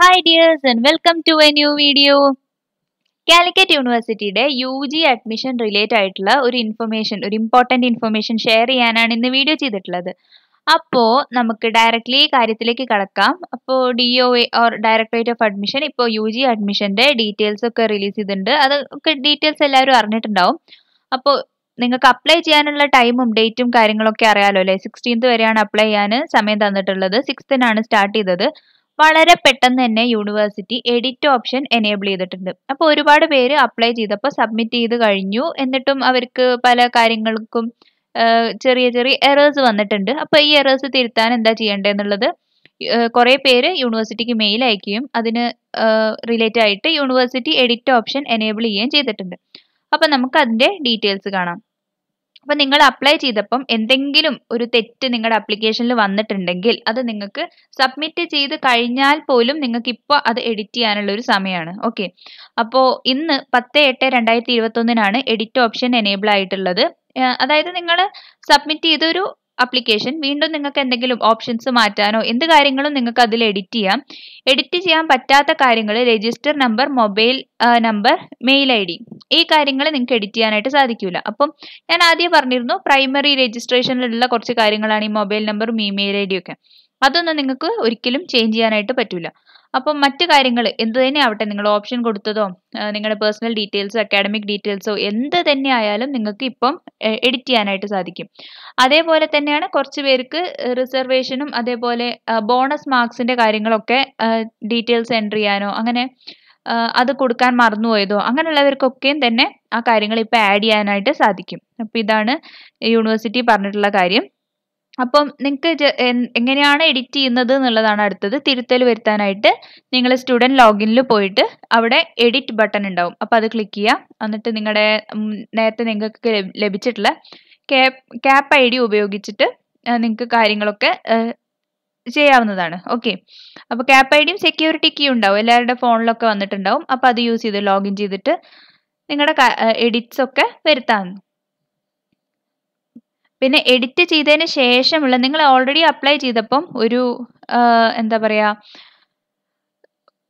Hi dears and welcome to a new video Calicut യൂണിവേഴ്സിറ്റിയുടെ U G admission relate ആയിട്ടുള്ള ഒരു information ഒരു important information share ചെയ്യാനാണ് ഇന്ന് വീഡിയോ ചെയ്തിട്ടുള്ളത് അപ്പോൾ നമുക്ക് ഡയറക്റ്റ്ലി കാര്യത്തിലേക്ക് കടക്കാം അപ്പോൾ D O A or directorate of admission ഇപ്പോൾ യു ജി അഡ്മിഷൻ്റെ ഡീറ്റെയിൽസ് ഒക്കെ റിലീസ് ചെയ്തിട്ടുണ്ട് അതൊക്കെ ഡീറ്റെയിൽസ് എല്ലാവരും അറിഞ്ഞിട്ടുണ്ടാവും അപ്പോൾ നിങ്ങൾക്ക് അപ്ലൈ ചെയ്യാനുള്ള ടൈമും ഡേറ്റും കാര്യങ്ങളൊക്കെ അറിയാലോ അല്ലേ സിക്സ്റ്റീൻത്ത് വരെയാണ് അപ്ലൈ ചെയ്യാൻ സമയം തന്നിട്ടുള്ളത് സിക്സ്തിനാണ് സ്റ്റാർട്ട് ചെയ്തത് വളരെ പെട്ടെന്ന് തന്നെ യൂണിവേഴ്സിറ്റി എഡിറ്റ് ഓപ്ഷൻ എനേബിൾ ചെയ്തിട്ടുണ്ട് അപ്പോൾ ഒരുപാട് പേര് അപ്ലൈ ചെയ്തപ്പോൾ സബ്മിറ്റ് ചെയ്ത് കഴിഞ്ഞു എന്നിട്ടും അവർക്ക് പല കാര്യങ്ങൾക്കും ചെറിയ ചെറിയ എറേഴ്സ് വന്നിട്ടുണ്ട് അപ്പോൾ ഈ എറേഴ്സ് തിരുത്താൻ എന്താ ചെയ്യേണ്ടതെന്നുള്ളത് കുറേ പേര് യൂണിവേഴ്സിറ്റിക്ക് മെയിൽ അയക്കുകയും അതിന് റിലേറ്റ് ആയിട്ട് യൂണിവേഴ്സിറ്റി എഡിറ്റ് ഓപ്ഷൻ എനേബിൾ ചെയ്യുകയും ചെയ്തിട്ടുണ്ട് അപ്പോൾ നമുക്ക് അതിൻ്റെ ഡീറ്റെയിൽസ് കാണാം അപ്പോൾ നിങ്ങൾ അപ്ലൈ ചെയ്തപ്പം എന്തെങ്കിലും ഒരു തെറ്റ് നിങ്ങളുടെ അപ്ലിക്കേഷനിൽ വന്നിട്ടുണ്ടെങ്കിൽ അത് നിങ്ങൾക്ക് സബ്മിറ്റ് ചെയ്ത് കഴിഞ്ഞാൽ പോലും നിങ്ങൾക്ക് ഇപ്പോൾ അത് എഡിറ്റ് ചെയ്യാനുള്ള ഒരു സമയമാണ് ഓക്കെ അപ്പോൾ ഇന്ന് പത്ത് എട്ട് രണ്ടായിരത്തി ഒന്നിനാണ് എഡിറ്റ് ഓപ്ഷൻ എനേബിൾ ആയിട്ടുള്ളത് അതായത് നിങ്ങൾ സബ്മിറ്റ് ചെയ്തൊരു അപ്ലിക്കേഷൻ വീണ്ടും നിങ്ങൾക്ക് എന്തെങ്കിലും ഓപ്ഷൻസ് മാറ്റാനോ എന്ത് കാര്യങ്ങളും നിങ്ങൾക്ക് അതിൽ എഡിറ്റ് ചെയ്യാം എഡിറ്റ് ചെയ്യാൻ പറ്റാത്ത കാര്യങ്ങൾ register number mobile number mail I D ഈ കാര്യങ്ങൾ നിങ്ങൾക്ക് എഡിറ്റ് ചെയ്യാനായിട്ട് സാധിക്കില്ല അപ്പം ഞാൻ ആദ്യം പറഞ്ഞിരുന്നു പ്രൈമറി രജിസ്ട്രേഷനിലുള്ള കുറച്ച് കാര്യങ്ങളാണ് ഈ മൊബൈൽ നമ്പറും ഇമെയിൽ ഐ ഒക്കെ അതൊന്നും നിങ്ങൾക്ക് ഒരിക്കലും ചേഞ്ച് ചെയ്യാനായിട്ട് പറ്റില്ല അപ്പം മറ്റു കാര്യങ്ങൾ എന്ത് തന്നെ ആവട്ടെ നിങ്ങൾ ഓപ്ഷൻ കൊടുത്തതോ നിങ്ങളുടെ പേഴ്സണൽ ഡീറ്റെയിൽസോ അക്കാഡമിക് ഡീറ്റെയിൽസോ എന്ത് തന്നെ ആയാലും നിങ്ങൾക്ക് ഇപ്പം എഡിറ്റ് ചെയ്യാനായിട്ട് സാധിക്കും അതേപോലെ തന്നെയാണ് കുറച്ച് പേർക്ക് റിസർവേഷനും അതേപോലെ ബോണസ് മാർക്സിന്റെ കാര്യങ്ങളൊക്കെ ഡീറ്റെയിൽസ് എൻ്റർ ചെയ്യാനോ അങ്ങനെ അത് കൊടുക്കാൻ മറന്നുപോയതോ അങ്ങനെയുള്ളവർക്കൊക്കെയും തന്നെ ആ കാര്യങ്ങൾ ഇപ്പം ആഡ് ചെയ്യാനായിട്ട് സാധിക്കും അപ്പം ഇതാണ് യൂണിവേഴ്സിറ്റി പറഞ്ഞിട്ടുള്ള കാര്യം അപ്പം നിങ്ങൾക്ക് എങ്ങനെയാണ് എഡിറ്റ് ചെയ്യുന്നത് എന്നുള്ളതാണ് അടുത്തത് തിരുത്തൽ വരുത്താനായിട്ട് നിങ്ങൾ സ്റ്റുഡൻറ് ലോഗിനിൽ പോയിട്ട് അവിടെ എഡിറ്റ് ബട്ടൺ ഉണ്ടാവും അപ്പോൾ അത് ക്ലിക്ക് ചെയ്യുക എന്നിട്ട് നിങ്ങളുടെ നേരത്തെ നിങ്ങൾക്ക് ലഭിച്ചിട്ടുള്ള ക്യാപ് ക്യാപ്പ് ഐ ഡി ഉപയോഗിച്ചിട്ട് നിങ്ങൾക്ക് കാര്യങ്ങളൊക്കെ ചെയ്യാവുന്നതാണ് ഓക്കെ അപ്പോൾ ക്യാപ്പ് ഐ ഡിയും സെക്യൂരിറ്റി കീ ഉണ്ടാവും എല്ലാവരുടെ ഫോണിലൊക്കെ വന്നിട്ടുണ്ടാവും അപ്പോൾ അത് യൂസ് ചെയ്ത് ലോഗിൻ ചെയ്തിട്ട് നിങ്ങളുടെ എഡിറ്റ്സ് ഒക്കെ വരുത്താൻ പിന്നെ എഡിറ്റ് ചെയ്തതിന് ശേഷമുള്ള നിങ്ങൾ ഓൾറെഡി അപ്ലൈ ചെയ്തപ്പം ഒരു എന്താ പറയുക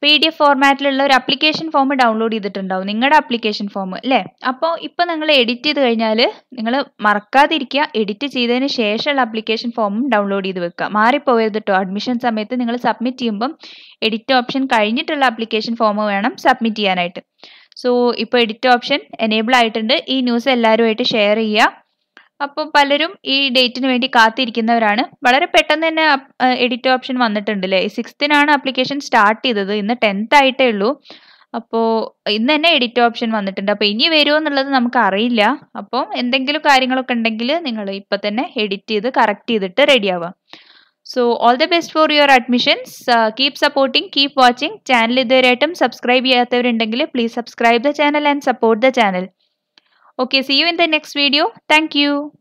പി ഡി എഫ് ഫോർമാറ്റിലുള്ള ഒരു അപ്ലിക്കേഷൻ ഫോം ഡൗൺലോഡ് ചെയ്തിട്ടുണ്ടാവും നിങ്ങളുടെ അപ്ലിക്കേഷൻ ഫോം അല്ലേ അപ്പോൾ ഇപ്പോൾ നിങ്ങൾ എഡിറ്റ് ചെയ്ത് കഴിഞ്ഞാൽ നിങ്ങൾ മറക്കാതിരിക്കുക എഡിറ്റ് ചെയ്തതിന് ശേഷമുള്ള അപ്ലിക്കേഷൻ ഫോമും ഡൗൺലോഡ് ചെയ്ത് വെക്കുക മാറിപ്പോയത് കേട്ടോ അഡ്മിഷൻ സമയത്ത് നിങ്ങൾ സബ്മിറ്റ് ചെയ്യുമ്പം എഡിറ്റ് ഓപ്ഷൻ കഴിഞ്ഞിട്ടുള്ള അപ്ലിക്കേഷൻ ഫോം വേണം സബ്മിറ്റ് ചെയ്യാനായിട്ട് സോ ഇപ്പോൾ എഡിറ്റ് ഓപ്ഷൻ എനേബിൾ ആയിട്ടുണ്ട് ഈ ന്യൂസ് എല്ലാവരുമായിട്ട് ഷെയർ ചെയ്യുക അപ്പോൾ പലരും ഈ ഡേറ്റിന് വേണ്ടി കാത്തിരിക്കുന്നവരാണ് വളരെ പെട്ടെന്ന് തന്നെ എഡിറ്റ് ഓപ്ഷൻ വന്നിട്ടുണ്ട് അല്ലേ സിക്സ്തിനാണ് ആപ്ലിക്കേഷൻ സ്റ്റാർട്ട് ചെയ്തത് ഇന്ന് ടെൻത്ത് ആയിട്ടേ ഉള്ളൂ അപ്പോൾ ഇന്ന് തന്നെ എഡിറ്റ് ഓപ്ഷൻ വന്നിട്ടുണ്ട് അപ്പോൾ ഇനി വരുമോ എന്നുള്ളത് നമുക്ക് അറിയില്ല അപ്പോൾ എന്തെങ്കിലും കാര്യങ്ങളൊക്കെ ഉണ്ടെങ്കിൽ നിങ്ങൾ ഇപ്പം തന്നെ എഡിറ്റ് ചെയ്ത് കറക്റ്റ് ചെയ്തിട്ട് ready so all the best for your admissions keep supporting keep watching channel ഇതുവരെയായിട്ടും സബ്സ്ക്രൈബ് ചെയ്യാത്തവരുണ്ടെങ്കിൽ please subscribe the channel and support the channel Okay, see you in the next video. Thank you.